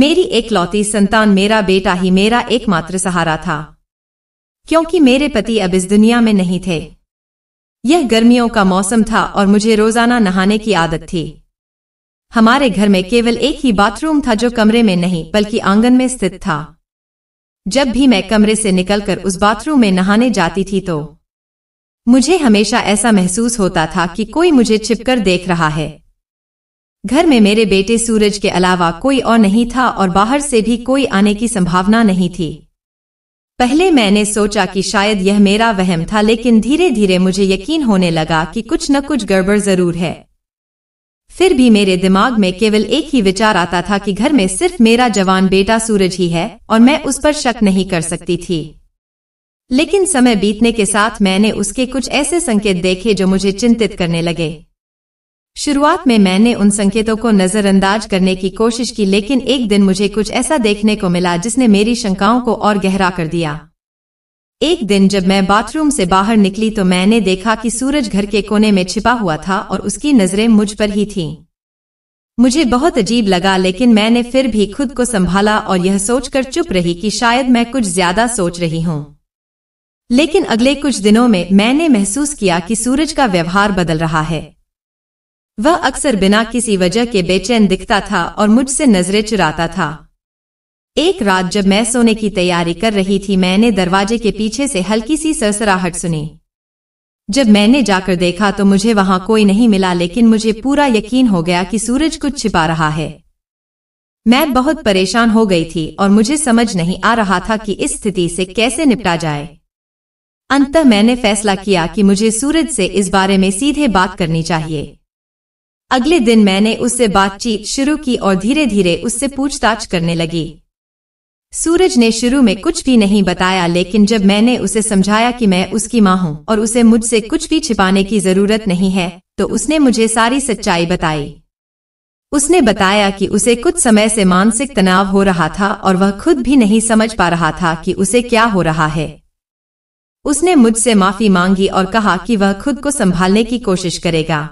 मेरी एकलौती संतान मेरा बेटा ही मेरा एकमात्र सहारा था क्योंकि मेरे पति अब इस दुनिया में नहीं थे यह गर्मियों का मौसम था और मुझे रोजाना नहाने की आदत थी हमारे घर में केवल एक ही बाथरूम था जो कमरे में नहीं बल्कि आंगन में स्थित था जब भी मैं कमरे से निकलकर उस बाथरूम में नहाने जाती थी तो मुझे हमेशा ऐसा महसूस होता था कि कोई मुझे छिपकर देख रहा है घर में मेरे बेटे सूरज के अलावा कोई और नहीं था और बाहर से भी कोई आने की संभावना नहीं थी पहले मैंने सोचा कि शायद यह मेरा वहम था लेकिन धीरे धीरे मुझे यकीन होने लगा कि कुछ न कुछ गड़बड़ जरूर है फिर भी मेरे दिमाग में केवल एक ही विचार आता था कि घर में सिर्फ मेरा जवान बेटा सूरज ही है और मैं उस पर शक नहीं कर सकती थी लेकिन समय बीतने के साथ मैंने उसके कुछ ऐसे संकेत देखे जो मुझे चिंतित करने लगे शुरुआत में मैंने उन संकेतों को नजरअंदाज करने की कोशिश की लेकिन एक दिन मुझे कुछ ऐसा देखने को मिला जिसने मेरी शंकाओं को और गहरा कर दिया एक दिन जब मैं बाथरूम से बाहर निकली तो मैंने देखा कि सूरज घर के कोने में छिपा हुआ था और उसकी नजरें मुझ पर ही थीं। मुझे बहुत अजीब लगा लेकिन मैंने फिर भी खुद को संभाला और यह सोचकर चुप रही कि शायद मैं कुछ ज्यादा सोच रही हूं लेकिन अगले कुछ दिनों में मैंने महसूस किया कि सूरज का व्यवहार बदल रहा है वह अक्सर बिना किसी वजह के बेचैन दिखता था और मुझसे नजरें चुराता था एक रात जब मैं सोने की तैयारी कर रही थी मैंने दरवाजे के पीछे से हल्की सी सरसराहट सुनी जब मैंने जाकर देखा तो मुझे वहां कोई नहीं मिला लेकिन मुझे पूरा यकीन हो गया कि सूरज कुछ छिपा रहा है मैं बहुत परेशान हो गई थी और मुझे समझ नहीं आ रहा था कि इस स्थिति से कैसे निपटा जाए अंत मैंने फैसला किया कि मुझे सूरज से इस बारे में सीधे बात करनी चाहिए अगले दिन मैंने उससे बातचीत शुरू की और धीरे धीरे उससे पूछताछ करने लगी सूरज ने शुरू में कुछ भी नहीं बताया लेकिन जब मैंने उसे समझाया कि मैं उसकी माँ हूँ और उसे मुझसे कुछ भी छिपाने की जरूरत नहीं है तो उसने मुझे सारी सच्चाई बताई उसने बताया कि उसे कुछ समय से मानसिक तनाव हो रहा था और वह खुद भी नहीं समझ पा रहा था कि उसे क्या हो रहा है उसने मुझसे माफी मांगी और कहा कि वह खुद को संभालने की कोशिश करेगा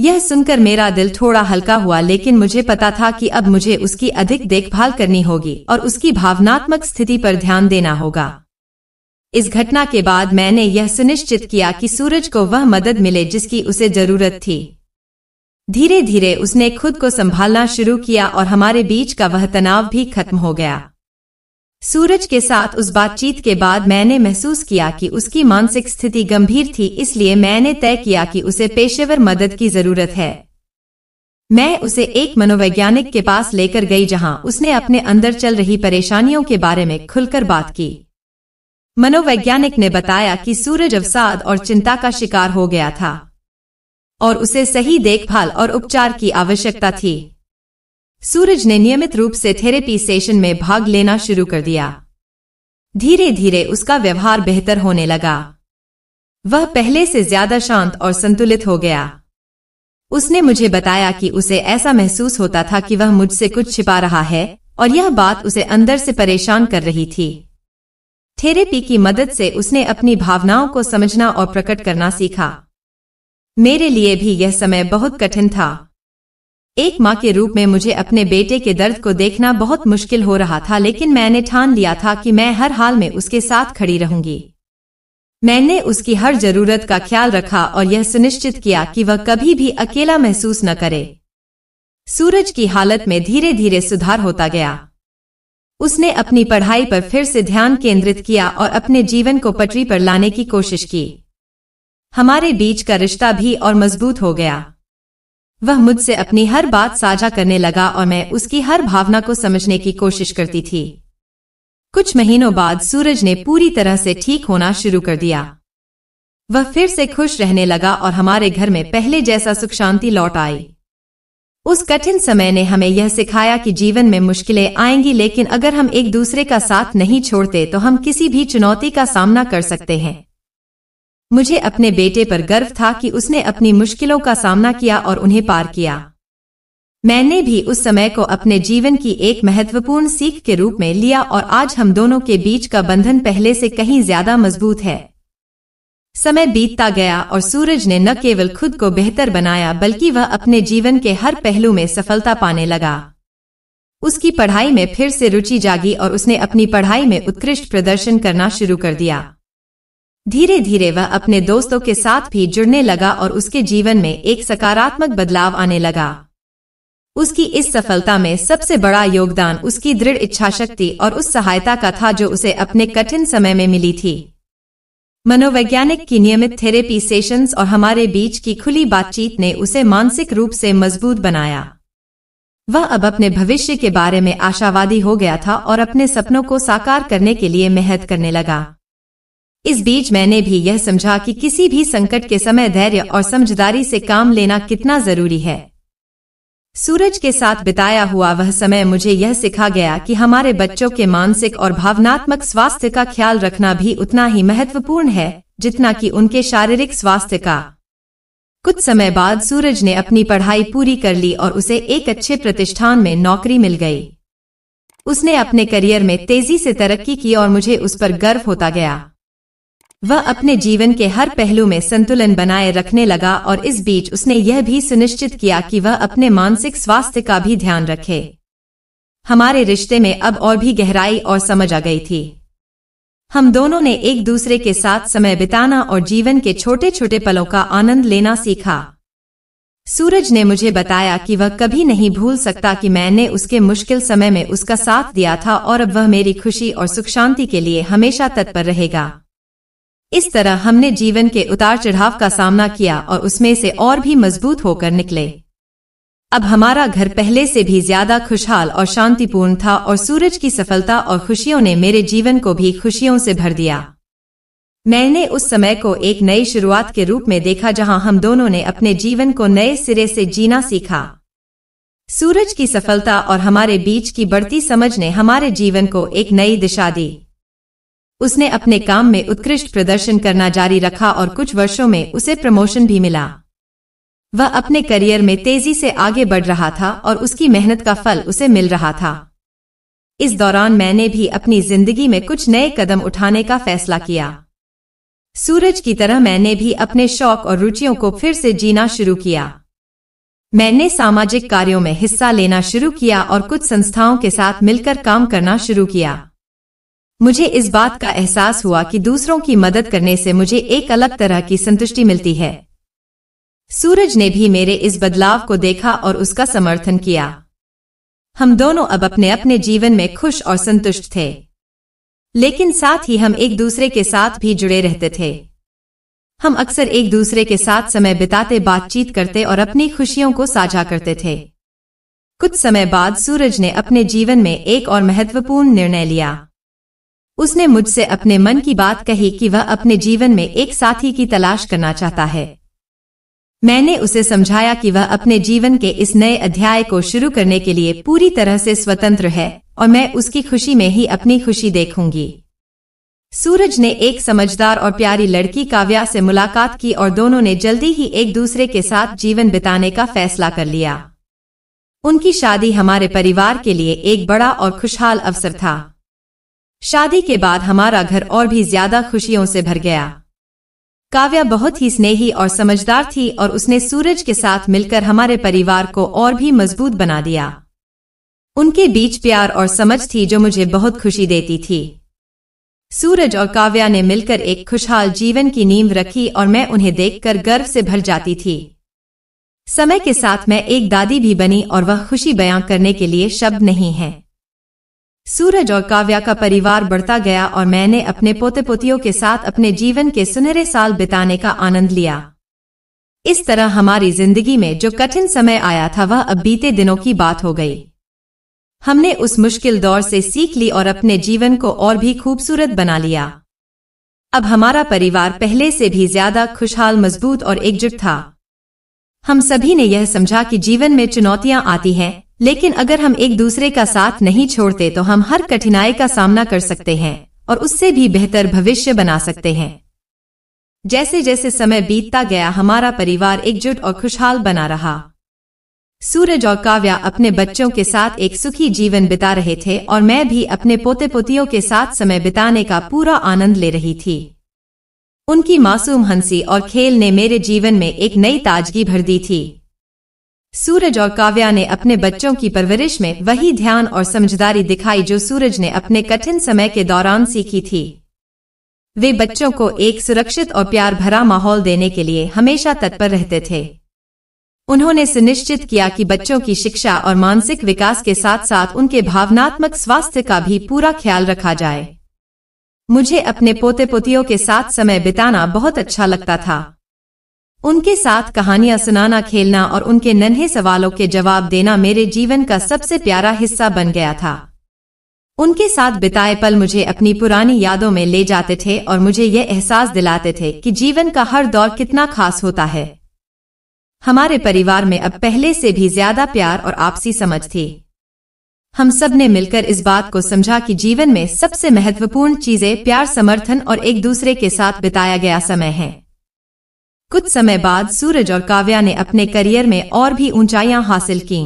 यह सुनकर मेरा दिल थोड़ा हल्का हुआ लेकिन मुझे पता था कि अब मुझे उसकी अधिक देखभाल करनी होगी और उसकी भावनात्मक स्थिति पर ध्यान देना होगा इस घटना के बाद मैंने यह सुनिश्चित किया कि सूरज को वह मदद मिले जिसकी उसे जरूरत थी धीरे धीरे उसने खुद को संभालना शुरू किया और हमारे बीच का वह तनाव भी खत्म हो गया सूरज के साथ उस बातचीत के बाद मैंने महसूस किया कि उसकी मानसिक स्थिति गंभीर थी इसलिए मैंने तय किया कि उसे पेशेवर मदद की जरूरत है मैं उसे एक मनोवैज्ञानिक के पास लेकर गई जहां उसने अपने अंदर चल रही परेशानियों के बारे में खुलकर बात की मनोवैज्ञानिक ने बताया कि सूरज अवसाद और चिंता का शिकार हो गया था और उसे सही देखभाल और उपचार की आवश्यकता थी सूरज ने नियमित रूप से थेरेपी सेशन में भाग लेना शुरू कर दिया धीरे धीरे उसका व्यवहार बेहतर होने लगा वह पहले से ज्यादा शांत और संतुलित हो गया उसने मुझे बताया कि उसे ऐसा महसूस होता था कि वह मुझसे कुछ छिपा रहा है और यह बात उसे अंदर से परेशान कर रही थी थेरेपी की मदद से उसने अपनी भावनाओं को समझना और प्रकट करना सीखा मेरे लिए भी यह समय बहुत कठिन था एक माँ के रूप में मुझे अपने बेटे के दर्द को देखना बहुत मुश्किल हो रहा था लेकिन मैंने ठान लिया था कि मैं हर हाल में उसके साथ खड़ी रहूंगी मैंने उसकी हर जरूरत का ख्याल रखा और यह सुनिश्चित किया कि वह कभी भी अकेला महसूस न करे सूरज की हालत में धीरे धीरे सुधार होता गया उसने अपनी पढ़ाई पर फिर से ध्यान केंद्रित किया और अपने जीवन को पटरी पर लाने की कोशिश की हमारे बीच का रिश्ता भी और मजबूत हो गया वह मुझसे अपनी हर बात साझा करने लगा और मैं उसकी हर भावना को समझने की कोशिश करती थी कुछ महीनों बाद सूरज ने पूरी तरह से ठीक होना शुरू कर दिया वह फिर से खुश रहने लगा और हमारे घर में पहले जैसा सुख शांति लौट आई उस कठिन समय ने हमें यह सिखाया कि जीवन में मुश्किलें आएंगी लेकिन अगर हम एक दूसरे का साथ नहीं छोड़ते तो हम किसी भी चुनौती का सामना कर सकते हैं मुझे अपने बेटे पर गर्व था कि उसने अपनी मुश्किलों का सामना किया और उन्हें पार किया मैंने भी उस समय को अपने जीवन की एक महत्वपूर्ण सीख के रूप में लिया और आज हम दोनों के बीच का बंधन पहले से कहीं ज्यादा मजबूत है समय बीतता गया और सूरज ने न केवल खुद को बेहतर बनाया बल्कि वह अपने जीवन के हर पहलू में सफलता पाने लगा उसकी पढ़ाई में फिर से रुचि जागी और उसने अपनी पढ़ाई में उत्कृष्ट प्रदर्शन करना शुरू कर दिया धीरे धीरे वह अपने दोस्तों के साथ भी जुड़ने लगा और उसके जीवन में एक सकारात्मक बदलाव आने लगा उसकी इस सफलता में सबसे बड़ा योगदान उसकी दृढ़ इच्छा शक्ति और उस सहायता का था जो उसे अपने कठिन समय में मिली थी मनोवैज्ञानिक की नियमित थेरेपी सेशंस और हमारे बीच की खुली बातचीत ने उसे मानसिक रूप से मजबूत बनाया वह अब अपने भविष्य के बारे में आशावादी हो गया था और अपने सपनों को साकार करने के लिए मेहनत करने लगा इस बीच मैंने भी यह समझा कि किसी भी संकट के समय धैर्य और समझदारी से काम लेना कितना जरूरी है सूरज के साथ बिताया हुआ वह समय मुझे यह सिखा गया कि हमारे बच्चों के मानसिक और भावनात्मक स्वास्थ्य का ख्याल रखना भी उतना ही महत्वपूर्ण है जितना कि उनके शारीरिक स्वास्थ्य का कुछ समय बाद सूरज ने अपनी पढ़ाई पूरी कर ली और उसे एक अच्छे प्रतिष्ठान में नौकरी मिल गई उसने अपने करियर में तेजी से तरक्की की और मुझे उस पर गर्व होता गया वह अपने जीवन के हर पहलू में संतुलन बनाए रखने लगा और इस बीच उसने यह भी सुनिश्चित किया कि वह अपने मानसिक स्वास्थ्य का भी ध्यान रखे हमारे रिश्ते में अब और भी गहराई और समझ आ गई थी हम दोनों ने एक दूसरे के साथ समय बिताना और जीवन के छोटे छोटे पलों का आनंद लेना सीखा सूरज ने मुझे बताया कि वह कभी नहीं भूल सकता कि मैंने उसके मुश्किल समय में उसका साथ दिया था और अब वह मेरी खुशी और सुख शांति के लिए हमेशा तत्पर रहेगा इस तरह हमने जीवन के उतार चढ़ाव का सामना किया और उसमें से और भी मजबूत होकर निकले अब हमारा घर पहले से भी ज्यादा खुशहाल और शांतिपूर्ण था और सूरज की सफलता और खुशियों ने मेरे जीवन को भी खुशियों से भर दिया मैंने उस समय को एक नई शुरुआत के रूप में देखा जहां हम दोनों ने अपने जीवन को नए सिरे से जीना सीखा सूरज की सफलता और हमारे बीच की बढ़ती समझ ने हमारे जीवन को एक नई दिशा दी उसने अपने काम में उत्कृष्ट प्रदर्शन करना जारी रखा और कुछ वर्षों में उसे प्रमोशन भी मिला वह अपने करियर में तेजी से आगे बढ़ रहा था और उसकी मेहनत का फल उसे मिल रहा था इस दौरान मैंने भी अपनी जिंदगी में कुछ नए कदम उठाने का फैसला किया सूरज की तरह मैंने भी अपने शौक और रुचियों को फिर से जीना शुरू किया मैंने सामाजिक कार्यों में हिस्सा लेना शुरू किया और कुछ संस्थाओं के साथ मिलकर काम करना शुरू किया मुझे इस बात का एहसास हुआ कि दूसरों की मदद करने से मुझे एक अलग तरह की संतुष्टि मिलती है सूरज ने भी मेरे इस बदलाव को देखा और उसका समर्थन किया हम दोनों अब अपने अपने जीवन में खुश और संतुष्ट थे लेकिन साथ ही हम एक दूसरे के साथ भी जुड़े रहते थे हम अक्सर एक दूसरे के साथ समय बिताते बातचीत करते और अपनी खुशियों को साझा करते थे कुछ समय बाद सूरज ने अपने जीवन में एक और महत्वपूर्ण निर्णय लिया उसने मुझसे अपने मन की बात कही कि वह अपने जीवन में एक साथी की तलाश करना चाहता है मैंने उसे समझाया कि वह अपने जीवन के इस नए अध्याय को शुरू करने के लिए पूरी तरह से स्वतंत्र है और मैं उसकी खुशी में ही अपनी खुशी देखूंगी सूरज ने एक समझदार और प्यारी लड़की काव्या से मुलाकात की और दोनों ने जल्दी ही एक दूसरे के साथ जीवन बिताने का फैसला कर लिया उनकी शादी हमारे परिवार के लिए एक बड़ा और खुशहाल अवसर था शादी के बाद हमारा घर और भी ज्यादा खुशियों से भर गया काव्या बहुत ही स्नेही और समझदार थी और उसने सूरज के साथ मिलकर हमारे परिवार को और भी मजबूत बना दिया उनके बीच प्यार और समझ थी जो मुझे बहुत खुशी देती थी सूरज और काव्या ने मिलकर एक खुशहाल जीवन की नींव रखी और मैं उन्हें देखकर गर्व से भर जाती थी समय के साथ मैं एक दादी भी बनी और वह खुशी बयां करने के लिए शब्द नहीं है सूरज और काव्या का परिवार बढ़ता गया और मैंने अपने पोते पोतियों के साथ अपने जीवन के सुनहरे साल बिताने का आनंद लिया इस तरह हमारी जिंदगी में जो कठिन समय आया था वह अब बीते दिनों की बात हो गई हमने उस मुश्किल दौर से सीख ली और अपने जीवन को और भी खूबसूरत बना लिया अब हमारा परिवार पहले से भी ज्यादा खुशहाल मजबूत और एकजुट था हम सभी ने यह समझा कि जीवन में चुनौतियां आती हैं लेकिन अगर हम एक दूसरे का साथ नहीं छोड़ते तो हम हर कठिनाई का सामना कर सकते हैं और उससे भी बेहतर भविष्य बना सकते हैं जैसे जैसे समय बीतता गया हमारा परिवार एकजुट और खुशहाल बना रहा सूरज और काव्या अपने बच्चों के साथ एक सुखी जीवन बिता रहे थे और मैं भी अपने पोते पोतियों के साथ समय बिताने का पूरा आनंद ले रही थी उनकी मासूम हंसी और खेल ने मेरे जीवन में एक नई ताजगी भर दी थी सूरज और काव्या ने अपने बच्चों की परवरिश में वही ध्यान और समझदारी दिखाई जो सूरज ने अपने कठिन समय के दौरान सीखी थी वे बच्चों को एक सुरक्षित और प्यार भरा माहौल देने के लिए हमेशा तत्पर रहते थे उन्होंने सुनिश्चित किया कि बच्चों की शिक्षा और मानसिक विकास के साथ साथ उनके भावनात्मक स्वास्थ्य का भी पूरा ख्याल रखा जाए मुझे अपने पोते पोतियों के साथ समय बिताना बहुत अच्छा लगता था उनके साथ कहानियां सुनाना खेलना और उनके नन्हे सवालों के जवाब देना मेरे जीवन का सबसे प्यारा हिस्सा बन गया था उनके साथ बिताए पल मुझे अपनी पुरानी यादों में ले जाते थे और मुझे यह एहसास दिलाते थे कि जीवन का हर दौर कितना खास होता है हमारे परिवार में अब पहले से भी ज्यादा प्यार और आपसी समझ थी हम सब ने मिलकर इस बात को समझा कि जीवन में सबसे महत्वपूर्ण चीजें प्यार समर्थन और एक दूसरे के साथ बिताया गया समय है कुछ समय बाद सूरज और काव्या ने अपने करियर में और भी ऊंचाइयां हासिल की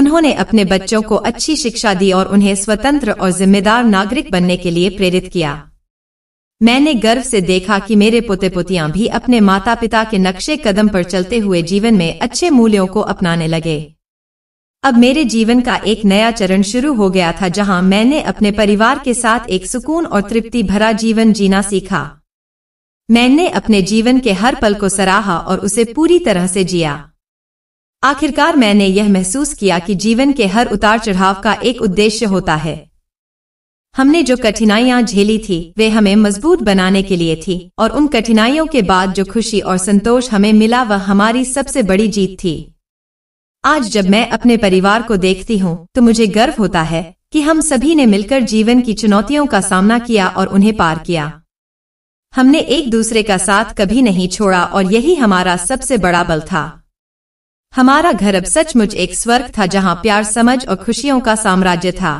उन्होंने अपने बच्चों को अच्छी शिक्षा दी और उन्हें स्वतंत्र और जिम्मेदार नागरिक बनने के लिए प्रेरित किया मैंने गर्व से देखा कि मेरे पोते पोतियां भी अपने माता पिता के नक्शे कदम पर चलते हुए जीवन में अच्छे मूल्यों को अपनाने लगे अब मेरे जीवन का एक नया चरण शुरू हो गया था जहां मैंने अपने परिवार के साथ एक सुकून और तृप्ति भरा जीवन जीना सीखा मैंने अपने जीवन के हर पल को सराहा और उसे पूरी तरह से जिया आखिरकार मैंने यह महसूस किया कि जीवन के हर उतार चढ़ाव का एक उद्देश्य होता है हमने जो कठिनाइयां झेली थी वे हमें मजबूत बनाने के लिए थी और उन कठिनाइयों के बाद जो खुशी और संतोष हमें मिला वह हमारी सबसे बड़ी जीत थी आज जब मैं अपने परिवार को देखती हूँ तो मुझे गर्व होता है कि हम सभी ने मिलकर जीवन की चुनौतियों का सामना किया और उन्हें पार किया हमने एक दूसरे का साथ कभी नहीं छोड़ा और यही हमारा सबसे बड़ा बल था हमारा घर अब सचमुच एक स्वर्ग था जहां प्यार समझ और खुशियों का साम्राज्य था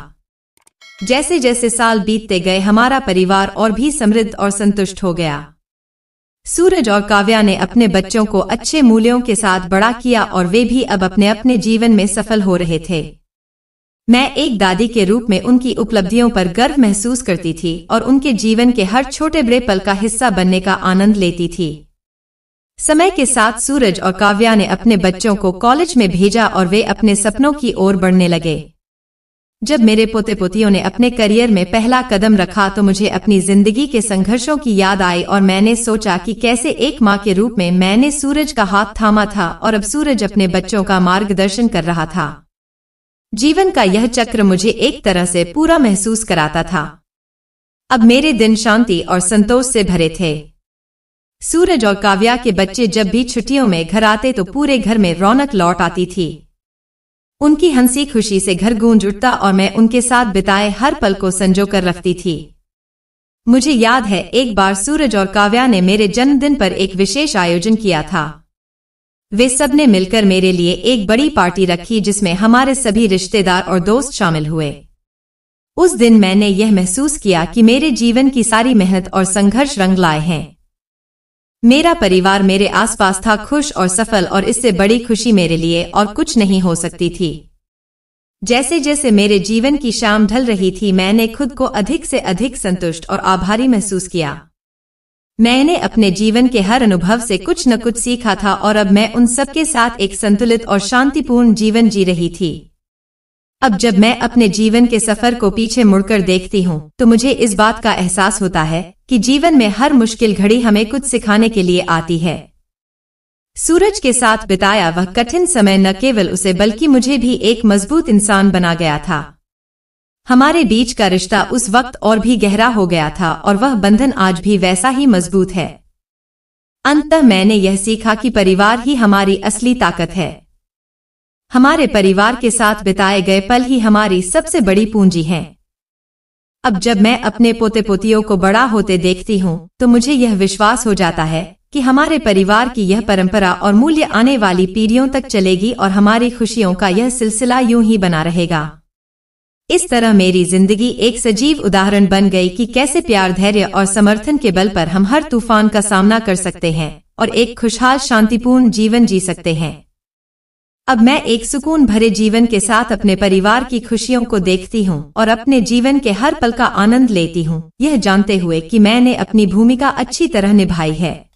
जैसे जैसे साल बीतते गए हमारा परिवार और भी समृद्ध और संतुष्ट हो गया सूरज और काव्या ने अपने बच्चों को अच्छे मूल्यों के साथ बड़ा किया और वे भी अब अपने अपने जीवन में सफल हो रहे थे मैं एक दादी के रूप में उनकी उपलब्धियों पर गर्व महसूस करती थी और उनके जीवन के हर छोटे बड़े पल का हिस्सा बनने का आनंद लेती थी समय के साथ सूरज और काव्या ने अपने बच्चों को कॉलेज में भेजा और वे अपने सपनों की ओर बढ़ने लगे जब मेरे पोते पोतियों ने अपने करियर में पहला कदम रखा तो मुझे अपनी जिंदगी के संघर्षों की याद आई और मैंने सोचा कि कैसे एक माँ के रूप में मैंने सूरज का हाथ थामा था और अब सूरज अपने बच्चों का मार्गदर्शन कर रहा था जीवन का यह चक्र मुझे एक तरह से पूरा महसूस कराता था अब मेरे दिन शांति और संतोष से भरे थे सूरज और काव्या के बच्चे जब भी छुट्टियों में घर आते तो पूरे घर में रौनक लौट आती थी उनकी हंसी खुशी से घर गूंज उठता और मैं उनके साथ बिताए हर पल को संजो कर रखती थी मुझे याद है एक बार सूरज और काव्या ने मेरे जन्मदिन पर एक विशेष आयोजन किया था वे सब ने मिलकर मेरे लिए एक बड़ी पार्टी रखी जिसमें हमारे सभी रिश्तेदार और दोस्त शामिल हुए उस दिन मैंने यह महसूस किया कि मेरे जीवन की सारी मेहनत और संघर्ष रंग लाए हैं मेरा परिवार मेरे आसपास था खुश और सफल और इससे बड़ी खुशी मेरे लिए और कुछ नहीं हो सकती थी जैसे जैसे मेरे जीवन की शाम ढल रही थी मैंने खुद को अधिक से अधिक संतुष्ट और आभारी महसूस किया मैंने अपने जीवन के हर अनुभव से कुछ न कुछ सीखा था और अब मैं उन सब के साथ एक संतुलित और शांतिपूर्ण जीवन जी रही थी अब जब मैं अपने जीवन के सफर को पीछे मुड़कर देखती हूँ तो मुझे इस बात का एहसास होता है कि जीवन में हर मुश्किल घड़ी हमें कुछ सिखाने के लिए आती है सूरज के साथ बिताया वह कठिन समय न केवल उसे बल्कि मुझे भी एक मजबूत इंसान बना गया था हमारे बीच का रिश्ता उस वक्त और भी गहरा हो गया था और वह बंधन आज भी वैसा ही मजबूत है अंत मैंने यह सीखा कि परिवार ही हमारी असली ताकत है हमारे परिवार के साथ बिताए गए पल ही हमारी सबसे बड़ी पूंजी है अब जब मैं अपने पोते पोतियों को बड़ा होते देखती हूँ तो मुझे यह विश्वास हो जाता है कि हमारे परिवार की यह परंपरा और मूल्य आने वाली पीढ़ियों तक चलेगी और हमारी खुशियों का यह सिलसिला यूं ही बना रहेगा इस तरह मेरी जिंदगी एक सजीव उदाहरण बन गई कि कैसे प्यार धैर्य और समर्थन के बल पर हम हर तूफान का सामना कर सकते हैं और एक खुशहाल शांतिपूर्ण जीवन जी सकते हैं अब मैं एक सुकून भरे जीवन के साथ अपने परिवार की खुशियों को देखती हूँ और अपने जीवन के हर पल का आनंद लेती हूँ यह जानते हुए कि मैंने अपनी भूमिका अच्छी तरह निभाई है